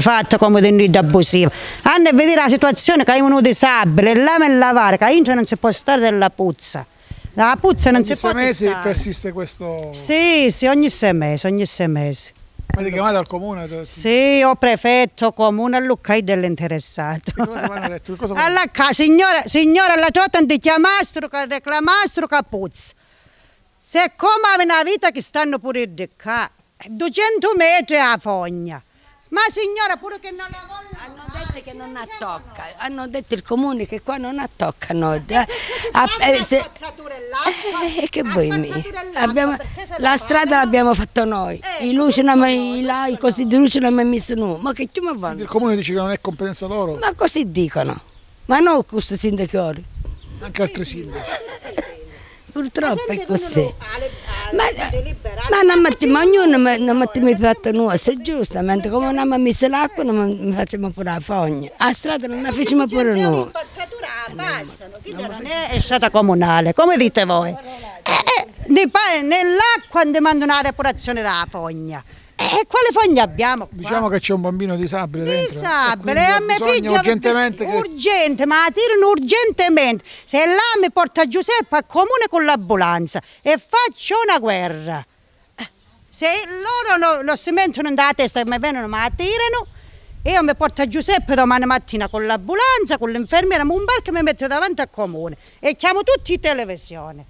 fatto come tenuta abusiva hanno a vedere la situazione che hanno uno disabile lama e lavare che in non si può stare della puzza la puzza non ogni si può stare. Ogni sei mesi persiste questo sì sì ogni sei mesi ogni sei mesi avete chiamato al comune? Sì, ho prefetto, comune, a Lucca dell'interessato. Alla casa, signora, signora, la ciotta ti chiamastro, che reclamastro, che puzza. Se come una vita che stanno pure di qua, 200 metri a fogna. Ma signora, pure che non la vogliono. Hanno fare, detto ah, che non la tocca, hanno detto il comune che qua non la toccano. Eh, ah, eh, se... eh, che vuoi me? Abbiamo... La, la strada l'abbiamo fatta noi, eh, i luci non mai, là, i costi di luce non mi hanno messo nulla. Ma che tu mi vanno? Il comune dice che non è competenza loro. Ma così dicono. Ma non questo sindaco. Anche altri sindaci. Purtroppo è così. Ma, non metti, ma ognuno non mette mi fatto nostro, giustamente, come non mi messo l'acqua non mi facciamo pure la fogna. A strada non la facciamo pure noi. La eh, Non è stata comunale, come dite voi? Eh, eh nell'acqua ne mandano la depurazione della fogna. E eh, eh, quale fogna abbiamo? Qua? Diciamo che c'è un bambino disabile dentro. Disabile, eh, a me figlio urgentemente che... urgente, ma la tirano urgentemente. Se là mi porta Giuseppe al comune con l'ambulanza e faccio una guerra. Se loro lo si mettono dalla testa e mi vengono ma la tirano, io mi porto Giuseppe domani mattina con l'ambulanza, con l'infermiera, mi un bar che mi metto davanti al comune e chiamo tutti in televisione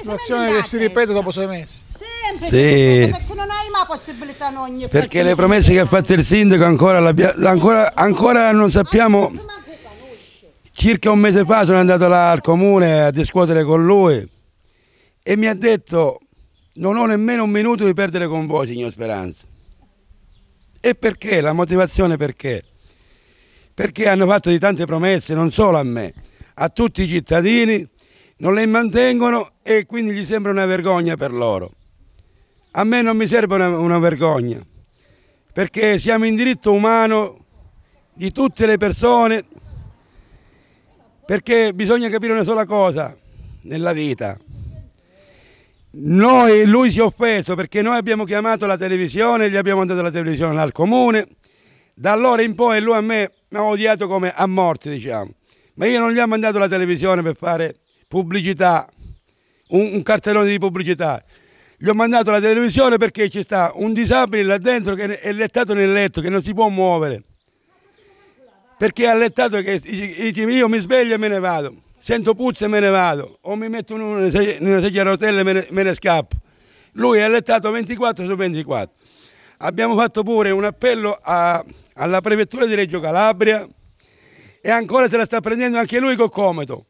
situazione che si ripete dopo sei mesi. Sempre, sì. perché non hai mai possibilità ogni Perché le promesse che ha fatto il sindaco ancora, ancora, ancora non sappiamo. Circa un mese fa sono andato là al comune a discutere con lui e mi ha detto non ho nemmeno un minuto di perdere con voi, signor Speranza. E perché? La motivazione perché? Perché hanno fatto di tante promesse, non solo a me, a tutti i cittadini, non le mantengono e quindi gli sembra una vergogna per loro. A me non mi serve una, una vergogna, perché siamo in diritto umano di tutte le persone, perché bisogna capire una sola cosa nella vita. Noi, lui si è offeso perché noi abbiamo chiamato la televisione, gli abbiamo mandato la televisione al comune, da allora in poi lui a me mi ha odiato come a morte diciamo, ma io non gli ho mandato la televisione per fare pubblicità, un, un, cartellone di pubblicità. Gli ho mandato la televisione perché ci sta un disabile là dentro che è lettato nel letto, che non si può muovere. Perché ha lettato che dice io mi sveglio e me ne vado, sento puzza e me ne vado, o mi metto in una sedia a rotelle e me ne, me ne scappo. Lui è lettato 24 su 24. Abbiamo fatto pure un appello a, alla prefettura di Reggio Calabria e ancora se la sta prendendo anche lui col comodo.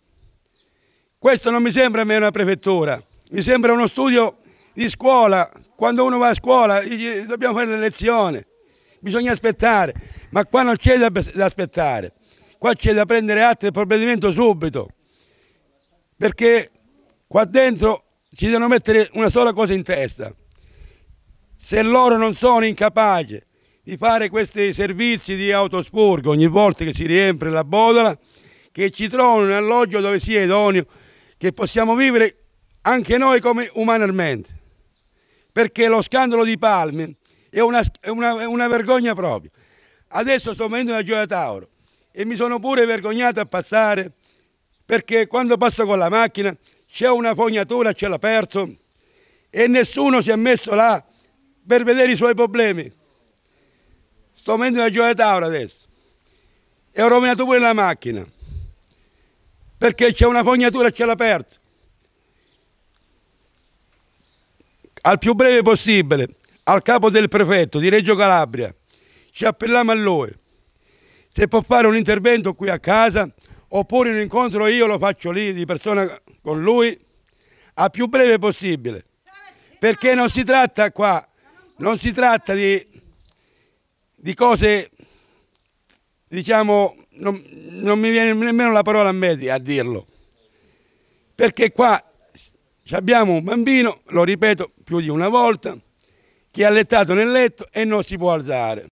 Questo non mi sembra a me una prefettura, mi sembra uno studio di scuola. Quando uno va a scuola dobbiamo fare le lezioni, bisogna aspettare, ma qua non c'è da, da aspettare, qua c'è da prendere atto del provvedimento subito, perché qua dentro ci devono mettere una sola cosa in testa. Se loro non sono incapaci di fare questi servizi di autospurgo ogni volta che si riempie la bodola, che ci trovano un alloggio dove sia idoneo che possiamo vivere anche noi come umanamente, perché lo scandalo di Palme è una, è una, è una vergogna proprio. Adesso sto venendo da Gioia Tauro e mi sono pure vergognato a passare perché quando passo con la macchina c'è una fognatura, ce l'ha perso e nessuno si è messo là per vedere i suoi problemi. Sto venendo da Gioia Tauro adesso e ho rovinato pure la macchina perché c'è una fognatura a cielo aperto. Al più breve possibile, al capo del prefetto di Reggio Calabria, ci appelliamo a lui. Se può fare un intervento qui a casa, oppure un incontro io lo faccio lì di persona con lui, al più breve possibile. Perché non si tratta qua, non si tratta di, di cose, diciamo, non, non mi viene nemmeno la parola a me a dirlo, perché qua abbiamo un bambino, lo ripeto più di una volta, che è allettato nel letto e non si può alzare.